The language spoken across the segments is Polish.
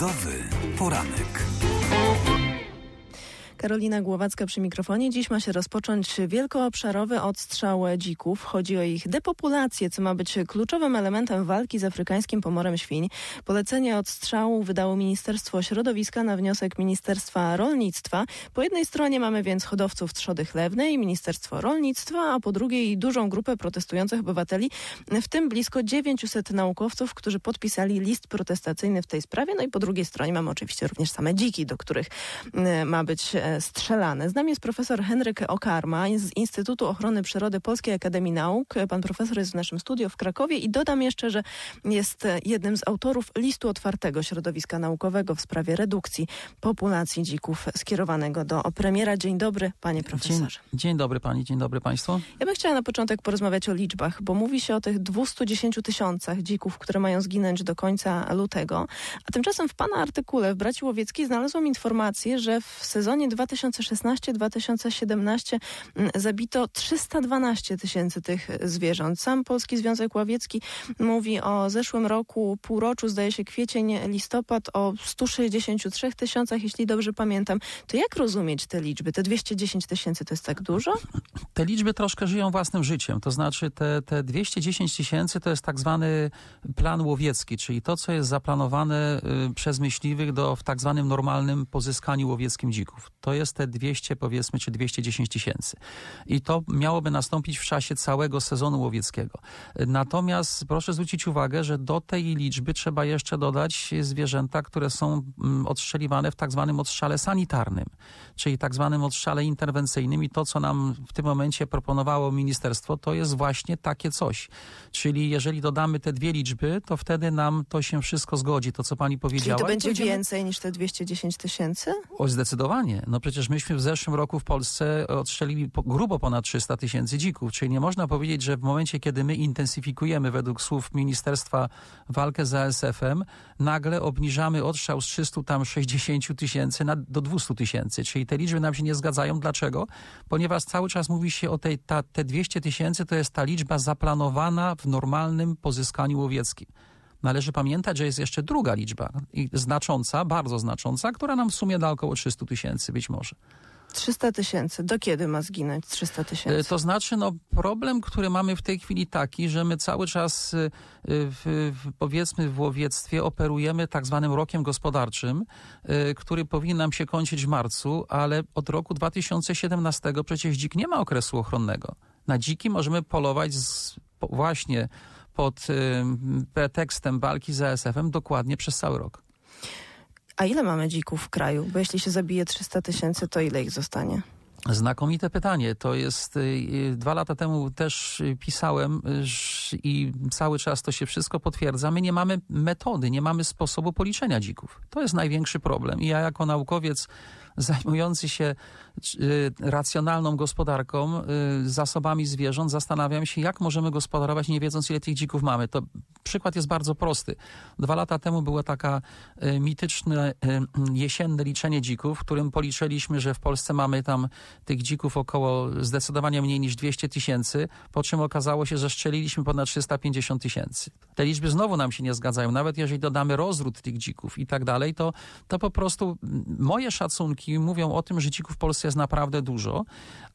Narodowy Poranek. Karolina Głowacka przy mikrofonie. Dziś ma się rozpocząć wielkoobszarowy odstrzał dzików. Chodzi o ich depopulację, co ma być kluczowym elementem walki z afrykańskim pomorem świń. Polecenie odstrzału wydało Ministerstwo Środowiska na wniosek Ministerstwa Rolnictwa. Po jednej stronie mamy więc hodowców trzody chlewnej, Ministerstwo Rolnictwa, a po drugiej dużą grupę protestujących obywateli, w tym blisko 900 naukowców, którzy podpisali list protestacyjny w tej sprawie. No i po drugiej stronie mamy oczywiście również same dziki, do których y, ma być e, strzelane. Z nami jest profesor Henryk Okarma z Instytutu Ochrony Przyrody Polskiej Akademii Nauk. Pan profesor jest w naszym studiu w Krakowie i dodam jeszcze, że jest jednym z autorów listu otwartego środowiska naukowego w sprawie redukcji populacji dzików skierowanego do premiera. Dzień dobry, panie profesorze. Dzień, dzień dobry pani, dzień dobry państwu. Ja bym chciała na początek porozmawiać o liczbach, bo mówi się o tych 210 tysiącach dzików, które mają zginąć do końca lutego, a tymczasem w pana artykule w Braci Łowieckiej znalazłam informację, że w sezonie 2020 2016-2017 mm, zabito 312 tysięcy tych e, zwierząt. Sam Polski Związek łowiecki mówi o zeszłym roku, półroczu, zdaje się kwiecień, listopad, o 163 tysiącach, jeśli dobrze pamiętam. To jak rozumieć te liczby? Te 210 tysięcy to jest tak dużo? Te liczby troszkę żyją własnym życiem. To znaczy te, te 210 tysięcy to jest tak zwany plan łowiecki, czyli to, co jest zaplanowane y, przez myśliwych do, w tak zwanym normalnym pozyskaniu łowieckim dzików. To to jest te 200 powiedzmy, czy 210 tysięcy. I to miałoby nastąpić w czasie całego sezonu łowieckiego. Natomiast proszę zwrócić uwagę, że do tej liczby trzeba jeszcze dodać zwierzęta, które są mm, odstrzeliwane w tak zwanym odstrzale sanitarnym, czyli tak zwanym odstrzale interwencyjnym i to, co nam w tym momencie proponowało ministerstwo, to jest właśnie takie coś. Czyli jeżeli dodamy te dwie liczby, to wtedy nam to się wszystko zgodzi, to co pani powiedziała. Czyli to będzie będziemy... więcej niż te 210 tysięcy? O, zdecydowanie. No no przecież myśmy w zeszłym roku w Polsce odstrzelili grubo ponad 300 tysięcy dzików, czyli nie można powiedzieć, że w momencie, kiedy my intensyfikujemy według słów Ministerstwa walkę z ASF-em, nagle obniżamy odstrzał z 300 tam 60 tysięcy do 200 tysięcy, czyli te liczby nam się nie zgadzają. Dlaczego? Ponieważ cały czas mówi się o tej, ta, te 200 tysięcy to jest ta liczba zaplanowana w normalnym pozyskaniu łowieckim. Należy pamiętać, że jest jeszcze druga liczba, znacząca, bardzo znacząca, która nam w sumie da około 300 tysięcy być może. 300 tysięcy. Do kiedy ma zginąć 300 e, tysięcy? To znaczy, no, problem, który mamy w tej chwili taki, że my cały czas, e, e, w, powiedzmy, w łowiectwie operujemy tak zwanym rokiem gospodarczym, który powinien nam się kończyć w marcu, ale od roku 2017 przecież dzik nie ma okresu ochronnego. Na dziki możemy polować z, właśnie pod y, pretekstem walki z ASF-em dokładnie przez cały rok. A ile mamy dzików w kraju? Bo jeśli się zabije 300 tysięcy, to ile ich zostanie? Znakomite pytanie. To jest y, y, dwa lata temu też pisałem, że i cały czas to się wszystko potwierdza, my nie mamy metody, nie mamy sposobu policzenia dzików. To jest największy problem. I ja jako naukowiec zajmujący się y, racjonalną gospodarką, y, zasobami zwierząt, zastanawiam się, jak możemy gospodarować, nie wiedząc, ile tych dzików mamy. To przykład jest bardzo prosty. Dwa lata temu było taka y, mityczne jesienne liczenie dzików, w którym policzyliśmy, że w Polsce mamy tam tych dzików około zdecydowanie mniej niż 200 tysięcy, po czym okazało się, że szczeliliśmy ponad na 350 tysięcy. Te liczby znowu nam się nie zgadzają. Nawet jeżeli dodamy rozród tych dzików i tak dalej, to, to po prostu moje szacunki mówią o tym, że dzików w Polsce jest naprawdę dużo,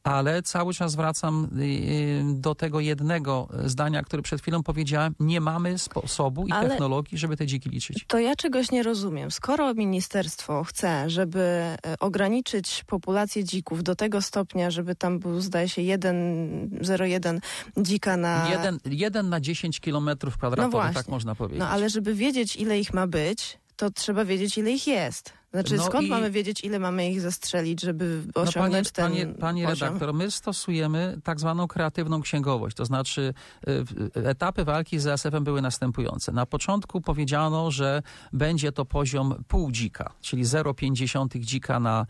ale cały czas wracam y, y, do tego jednego e, zdania, które przed chwilą powiedziałem. Nie mamy sposobu i ale technologii, żeby te dziki liczyć. To ja czegoś nie rozumiem. Skoro ministerstwo chce, żeby e, ograniczyć populację dzików do tego stopnia, żeby tam był, zdaje się, 1,01 dzika na... 1, 1 na 10 kilometrów kwadratowych, no tak można no powiedzieć. No ale żeby wiedzieć, ile ich ma być, to trzeba wiedzieć, ile ich jest. Znaczy, no skąd i... mamy wiedzieć, ile mamy ich zastrzelić, żeby osiągnąć no panie, ten Pani, pani redaktor, my stosujemy tak zwaną kreatywną księgowość, to znaczy y, y, etapy walki z ASF-em były następujące. Na początku powiedziano, że będzie to poziom pół dzika, czyli 0,5 dzika na,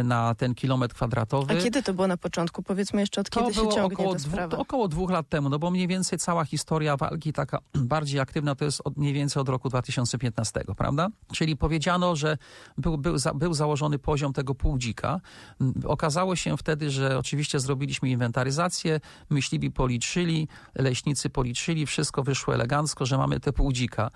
y, na ten kilometr kwadratowy. A kiedy to było na początku? Powiedzmy jeszcze od to kiedy było się ciągnie około, dwu, to około dwóch lat temu, no bo mniej więcej cała historia walki taka bardziej aktywna to jest od, mniej więcej od roku 2015, prawda? Czyli powiedziano, że był, był, za, był założony poziom tego półdzika. Mm, okazało się wtedy, że oczywiście zrobiliśmy inwentaryzację, myśliwi policzyli, leśnicy policzyli, wszystko wyszło elegancko, że mamy te półdzika.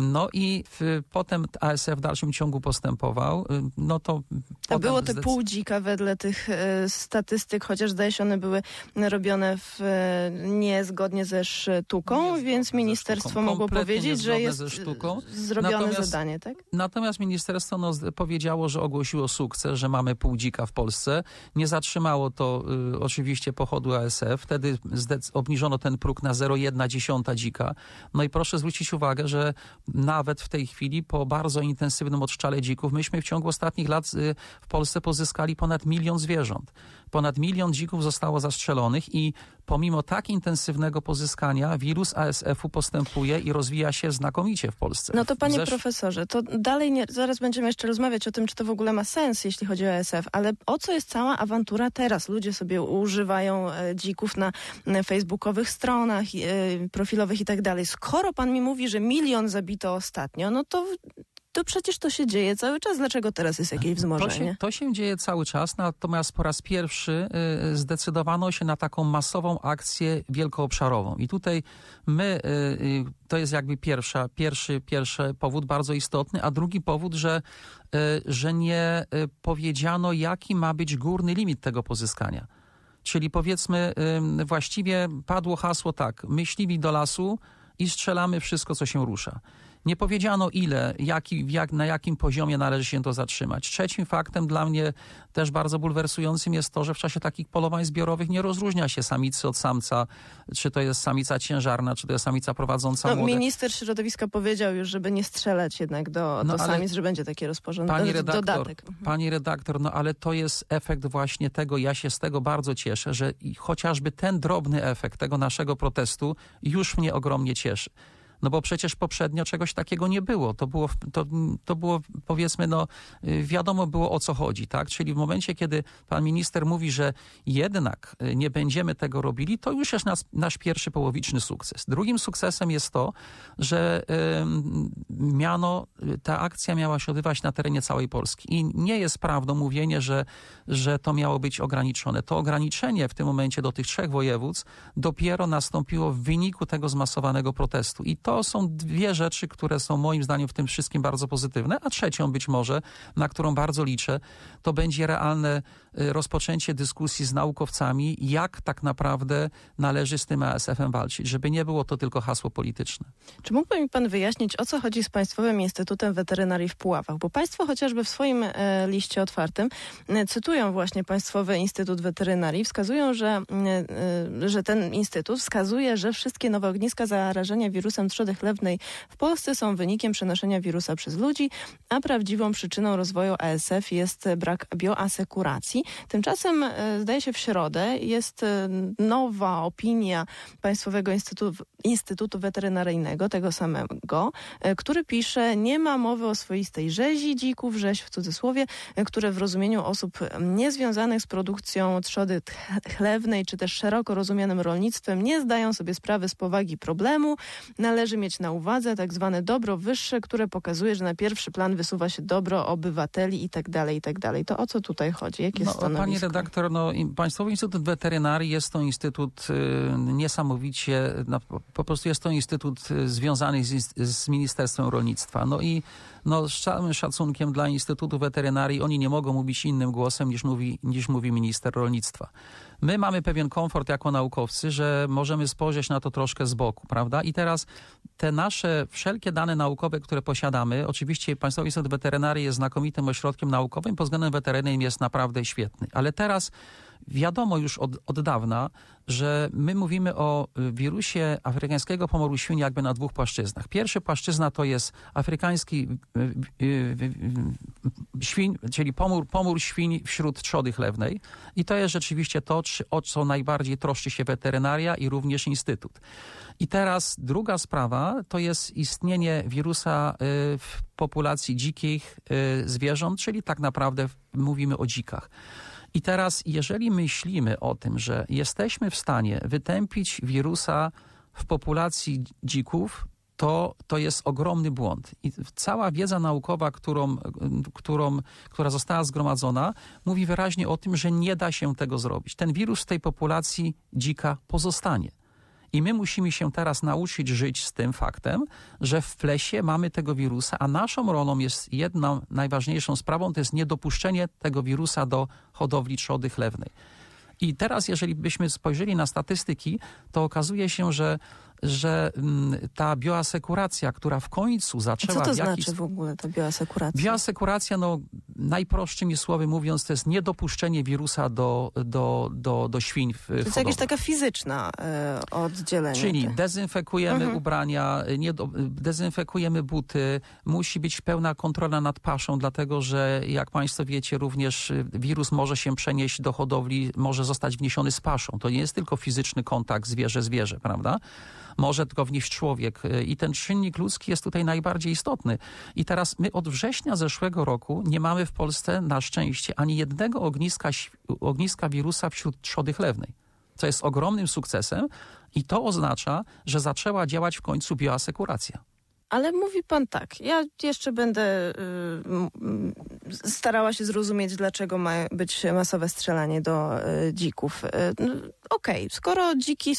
No i w, potem ASF w dalszym ciągu postępował. No to A było te półdzika wedle tych e, statystyk, chociaż zdaje się one były robione w, e, niezgodnie ze sztuką, więc ministerstwo sztuką. mogło Kompletnie powiedzieć, że jest zrobione natomiast, zadanie, tak? Natomiast ministerstwo powiedziało, że ogłosiło sukces, że mamy pół dzika w Polsce. Nie zatrzymało to y, oczywiście pochodu ASF. Wtedy obniżono ten próg na 0,1 dzika. No i proszę zwrócić uwagę, że nawet w tej chwili po bardzo intensywnym odszczale dzików myśmy w ciągu ostatnich lat y, w Polsce pozyskali ponad milion zwierząt. Ponad milion dzików zostało zastrzelonych i pomimo tak intensywnego pozyskania wirus ASF-u postępuje i rozwija się znakomicie w Polsce. No to panie Zesz... profesorze, to dalej nie, zaraz będziemy jeszcze rozmawiać o tym, czy to w ogóle ma sens, jeśli chodzi o ASF, ale o co jest cała awantura teraz? Ludzie sobie używają e, dzików na facebookowych stronach e, profilowych i tak dalej. Skoro pan mi mówi, że milion zabito ostatnio, no to to przecież to się dzieje cały czas. Dlaczego teraz jest jakieś wzmożenie? To się, to się dzieje cały czas, natomiast po raz pierwszy y, y, zdecydowano się na taką masową akcję wielkoobszarową. I tutaj my, y, to jest jakby pierwsza, pierwszy, pierwszy powód bardzo istotny, a drugi powód, że, że nie powiedziano, jaki ma być górny limit tego pozyskania. Czyli powiedzmy, właściwie padło hasło tak, myśliwi do lasu i strzelamy wszystko, co się rusza. Nie powiedziano ile, jaki, jak, na jakim poziomie należy się to zatrzymać. Trzecim faktem dla mnie też bardzo bulwersującym jest to, że w czasie takich polowań zbiorowych nie rozróżnia się samicy od samca, czy to jest samica ciężarna, czy to jest samica prowadząca no, Minister środowiska powiedział już, żeby nie strzelać jednak do, no, do samic, że będzie takie rozporządzenie, dodatek. Mhm. Pani redaktor, no ale to jest efekt właśnie tego, ja się z tego bardzo cieszę, że chociażby ten drobny efekt tego naszego protestu już mnie ogromnie cieszy. No bo przecież poprzednio czegoś takiego nie było. To było, to, to było powiedzmy, no y, wiadomo było o co chodzi, tak? Czyli w momencie, kiedy pan minister mówi, że jednak y, nie będziemy tego robili, to już jest nasz, nasz pierwszy połowiczny sukces. Drugim sukcesem jest to, że y, miano, ta akcja miała się odbywać na terenie całej Polski. I nie jest prawdą mówienie, że, że to miało być ograniczone. To ograniczenie w tym momencie do tych trzech województw dopiero nastąpiło w wyniku tego zmasowanego protestu. I to to są dwie rzeczy, które są moim zdaniem w tym wszystkim bardzo pozytywne, a trzecią być może, na którą bardzo liczę, to będzie realne y, rozpoczęcie dyskusji z naukowcami, jak tak naprawdę należy z tym ASF-em walczyć, żeby nie było to tylko hasło polityczne. Czy mógłby mi pan wyjaśnić, o co chodzi z Państwowym Instytutem Weterynarii w Puławach? Bo państwo chociażby w swoim e, liście otwartym e, cytują właśnie Państwowy Instytut Weterynarii, wskazują, że, mm, e, że ten instytut wskazuje, że wszystkie nowe ogniska zarażenia wirusem trzody trzody chlewnej w Polsce są wynikiem przenoszenia wirusa przez ludzi, a prawdziwą przyczyną rozwoju ASF jest brak bioasekuracji. Tymczasem e, zdaje się w środę jest e, nowa opinia Państwowego Instytutu, Instytutu Weterynaryjnego, tego samego, e, który pisze, nie ma mowy o swoistej rzezi dzików, rzeź w cudzysłowie, które w rozumieniu osób niezwiązanych z produkcją trzody chlewnej czy też szeroko rozumianym rolnictwem nie zdają sobie sprawy z powagi problemu. Należy należy mieć na uwadze tak zwane dobro wyższe, które pokazuje, że na pierwszy plan wysuwa się dobro obywateli i tak dalej, i tak dalej. To o co tutaj chodzi? Jakie jest no, stanowisko? Pani redaktor, no, Państwowy Instytut Weterynarii jest to instytut y, niesamowicie, no, po prostu jest to instytut y, związany z, z Ministerstwem Rolnictwa. No i no z całym szacunkiem dla Instytutu Weterynarii oni nie mogą mówić innym głosem niż mówi, niż mówi minister rolnictwa. My mamy pewien komfort jako naukowcy, że możemy spojrzeć na to troszkę z boku, prawda? I teraz te nasze wszelkie dane naukowe, które posiadamy, oczywiście Państwowy Instytut Weterynarii jest znakomitym ośrodkiem naukowym, pod względem weterynaryjnym jest naprawdę świetny, ale teraz Wiadomo już od, od dawna, że my mówimy o y, wirusie afrykańskiego pomoru świń jakby na dwóch płaszczyznach. Pierwsza płaszczyzna to jest afrykański y, y, świń, czyli pomór, pomór świń wśród trzody chlewnej i to jest rzeczywiście to, o co najbardziej troszczy się weterynaria i również instytut. I teraz druga sprawa to jest istnienie wirusa w populacji dzikich zwierząt, czyli tak naprawdę mówimy o dzikach. I teraz, jeżeli myślimy o tym, że jesteśmy w stanie wytępić wirusa w populacji dzików, to, to jest ogromny błąd. I cała wiedza naukowa, którą, którą, która została zgromadzona, mówi wyraźnie o tym, że nie da się tego zrobić. Ten wirus w tej populacji dzika pozostanie. I my musimy się teraz nauczyć żyć z tym faktem, że w plesie mamy tego wirusa, a naszą rolą jest jedną najważniejszą sprawą, to jest niedopuszczenie tego wirusa do hodowli trzody chlewnej. I teraz, jeżeli byśmy spojrzeli na statystyki, to okazuje się, że że mm, ta bioasekuracja, która w końcu zaczęła... Co to jakiś... znaczy w ogóle ta bioasekuracja? Bioasekuracja, no najprostszymi słowy mówiąc, to jest niedopuszczenie wirusa do, do, do, do świń w To jest hodowlach. jakaś taka fizyczna y, oddzielenie. Czyli dezynfekujemy mhm. ubrania, e, nie do, e, dezynfekujemy buty, musi być pełna kontrola nad paszą, dlatego że jak Państwo wiecie, również wirus może się przenieść do hodowli, może zostać wniesiony z paszą. To nie jest tylko fizyczny kontakt zwierzę-zwierzę, prawda? może tylko wnieść człowiek. Y, I ten czynnik ludzki jest tutaj najbardziej istotny. I teraz my od września zeszłego roku nie mamy w Polsce na szczęście ani jednego ogniska, ogniska wirusa wśród trzody chlewnej To jest ogromnym sukcesem i to oznacza, że zaczęła działać w końcu bioasekuracja. Ale mówi pan tak, ja jeszcze będę y, starała się zrozumieć, dlaczego ma być masowe strzelanie do y, dzików. Y, no, Okej, okay, skoro dziki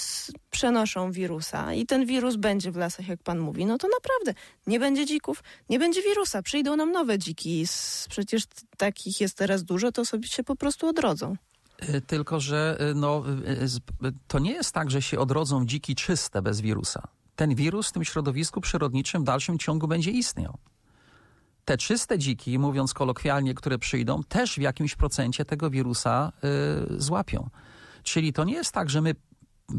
przenoszą wirusa i ten wirus będzie w lasach, jak pan mówi, no to naprawdę nie będzie dzików, nie będzie wirusa, przyjdą nam nowe dziki. Przecież takich jest teraz dużo, to sobie się po prostu odrodzą. Y, tylko, że y, no, y, to nie jest tak, że się odrodzą dziki czyste bez wirusa ten wirus w tym środowisku przyrodniczym w dalszym ciągu będzie istniał. Te czyste dziki, mówiąc kolokwialnie, które przyjdą, też w jakimś procencie tego wirusa y, złapią. Czyli to nie jest tak, że my,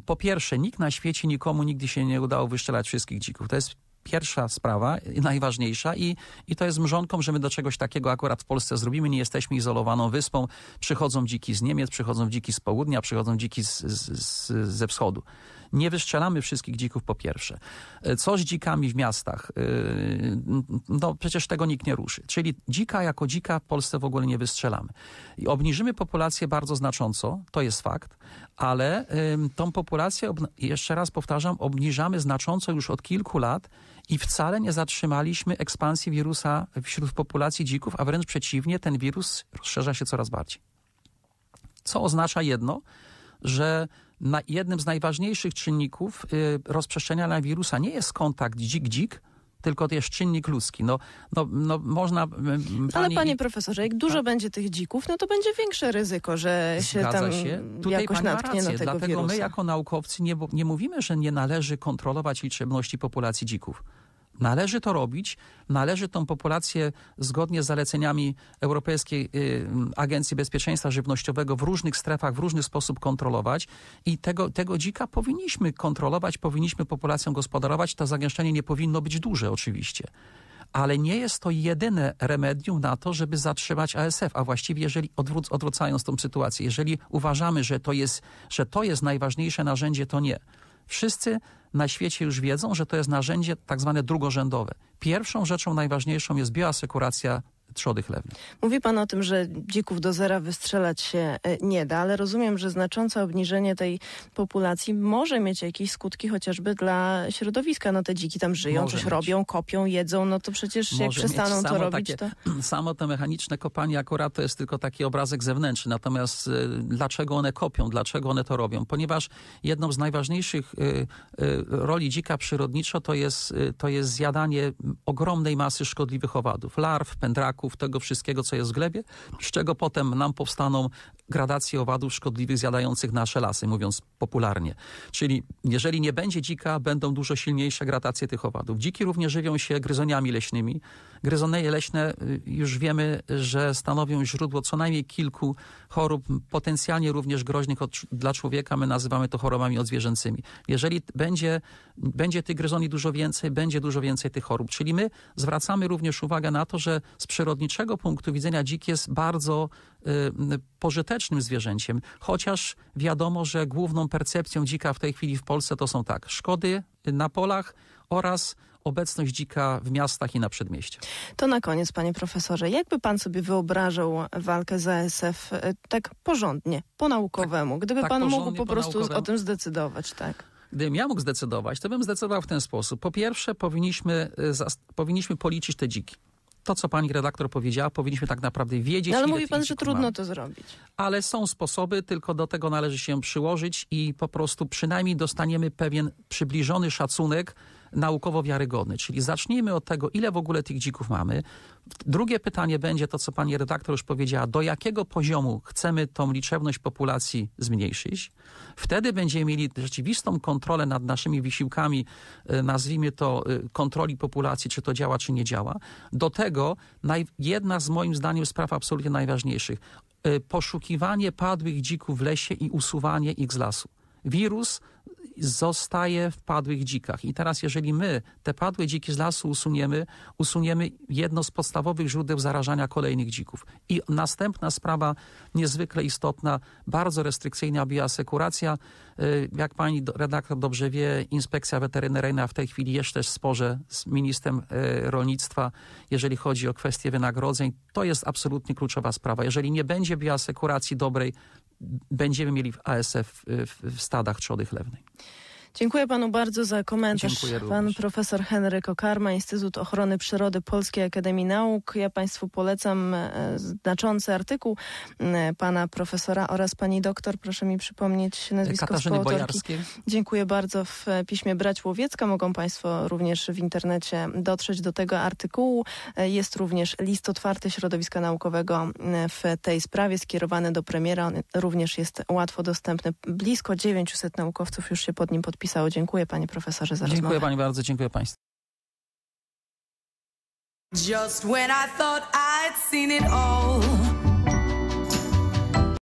po pierwsze, nikt na świecie nikomu nigdy się nie udało wyszczelać wszystkich dzików. To jest pierwsza sprawa, najważniejsza i, i to jest mrzonką, że my do czegoś takiego akurat w Polsce zrobimy. Nie jesteśmy izolowaną wyspą. Przychodzą dziki z Niemiec, przychodzą dziki z południa, przychodzą dziki z, z, z ze wschodu. Nie wystrzelamy wszystkich dzików po pierwsze. E, Co z dzikami w miastach? E, no przecież tego nikt nie ruszy. Czyli dzika jako dzika w Polsce w ogóle nie wystrzelamy. I obniżymy populację bardzo znacząco, to jest fakt, ale tą populację, jeszcze raz powtarzam, obniżamy znacząco już od kilku lat i wcale nie zatrzymaliśmy ekspansji wirusa wśród populacji dzików, a wręcz przeciwnie, ten wirus rozszerza się coraz bardziej. Co oznacza jedno, że na jednym z najważniejszych czynników y, rozprzestrzeniania wirusa nie jest kontakt dzik-dzik, tylko to jest czynnik ludzki. No, no, no można... Y, pani... Ale panie profesorze, jak dużo tak. będzie tych dzików, no to będzie większe ryzyko, że się Zgadza tam się. Tutaj jakoś natknie na tego Dlatego wirusa. my jako naukowcy nie, nie mówimy, że nie należy kontrolować liczebności populacji dzików. Należy to robić, należy tą populację zgodnie z zaleceniami Europejskiej y, Agencji Bezpieczeństwa Żywnościowego w różnych strefach, w różny sposób kontrolować i tego, tego dzika powinniśmy kontrolować, powinniśmy populacją gospodarować. To zagęszczenie nie powinno być duże oczywiście. Ale nie jest to jedyne remedium na to, żeby zatrzymać ASF, a właściwie jeżeli odwróc, odwracając tą sytuację, jeżeli uważamy, że to jest, że to jest najważniejsze narzędzie, to nie. Wszyscy na świecie już wiedzą, że to jest narzędzie tak zwane drugorzędowe. Pierwszą rzeczą najważniejszą jest bioasekuracja trzody chlewne. Mówi pan o tym, że dzików do zera wystrzelać się e, nie da, ale rozumiem, że znaczące obniżenie tej populacji może mieć jakieś skutki chociażby dla środowiska. No te dziki tam żyją, może coś mieć. robią, kopią, jedzą, no to przecież może jak przestaną to robić, takie, to... Samo to mechaniczne kopanie akurat to jest tylko taki obrazek zewnętrzny, natomiast e, dlaczego one kopią, dlaczego one to robią? Ponieważ jedną z najważniejszych e, roli dzika przyrodniczo to jest, to jest zjadanie ogromnej masy szkodliwych owadów, larw, pędraków, zapachów, tego wszystkiego, co jest w glebie, z czego potem nam powstaną gradacje owadów szkodliwych zjadających nasze lasy, mówiąc popularnie. Czyli jeżeli nie będzie dzika, będą dużo silniejsze gradacje tych owadów. Dziki również żywią się gryzoniami leśnymi, Gryzoneje leśne y, już wiemy, że stanowią źródło co najmniej kilku chorób, potencjalnie również groźnych od, dla człowieka. My nazywamy to chorobami odzwierzęcymi. Jeżeli będzie, będzie tych gryzoni dużo więcej, będzie dużo więcej tych chorób. Czyli my zwracamy również uwagę na to, że z przyrodniczego punktu widzenia dzik jest bardzo y, pożytecznym zwierzęciem, chociaż wiadomo, że główną percepcją dzika w tej chwili w Polsce to są tak szkody na polach oraz obecność dzika w miastach i na przedmieściach. To na koniec, panie profesorze, jakby pan sobie wyobrażał walkę z ASF e, tak porządnie, po naukowemu? Tak, Gdyby tak pan mógł po prostu o tym zdecydować, tak? gdybym ja mógł zdecydować, to bym zdecydował w ten sposób. Po pierwsze, powinniśmy, e, powinniśmy policzyć te dziki. To, co pani redaktor powiedziała, powinniśmy tak naprawdę wiedzieć. No, ale mówi pan, że trudno to zrobić. Ale są sposoby, tylko do tego należy się przyłożyć i po prostu przynajmniej dostaniemy pewien przybliżony szacunek naukowo wiarygodny. Czyli zacznijmy od tego, ile w ogóle tych dzików mamy. Drugie pytanie będzie to, co pani redaktor już powiedziała, do jakiego poziomu chcemy tą liczebność populacji zmniejszyć. Wtedy będziemy mieli rzeczywistą kontrolę nad naszymi wysiłkami, e, nazwijmy to e, kontroli populacji, czy to działa, czy nie działa. Do tego jedna z moim zdaniem spraw absolutnie najważniejszych. E, poszukiwanie padłych dzików w lesie i usuwanie ich z lasu wirus zostaje w padłych dzikach. I teraz, jeżeli my te padłe dziki z lasu usuniemy, usuniemy jedno z podstawowych źródeł zarażania kolejnych dzików. I następna sprawa niezwykle istotna, bardzo restrykcyjna bioasekuracja. Y, jak pani redaktor dobrze wie, inspekcja weterynaryjna w tej chwili jest w sporze z ministrem y, rolnictwa, jeżeli chodzi o kwestie wynagrodzeń. To jest absolutnie kluczowa sprawa. Jeżeli nie będzie bioasekuracji dobrej, będziemy mieli ASF w stadach trzody chlewnej. Dziękuję panu bardzo za komentarz. Pan profesor Henryk Okarma, Instytut Ochrony Przyrody Polskiej Akademii Nauk. Ja państwu polecam e, znaczący artykuł e, pana profesora oraz pani doktor. Proszę mi przypomnieć nazwisko Katarzyny Dziękuję bardzo. W piśmie Brać Łowiecka mogą państwo również w internecie dotrzeć do tego artykułu. E, jest również list otwarty środowiska naukowego w tej sprawie skierowany do premiera. On również jest łatwo dostępny. Blisko 900 naukowców już się pod nim podpisało pisało. Dziękuję panie profesorze za rozmowę. Dziękuję pani bardzo, dziękuję państwu. Just when I thought I'd seen it all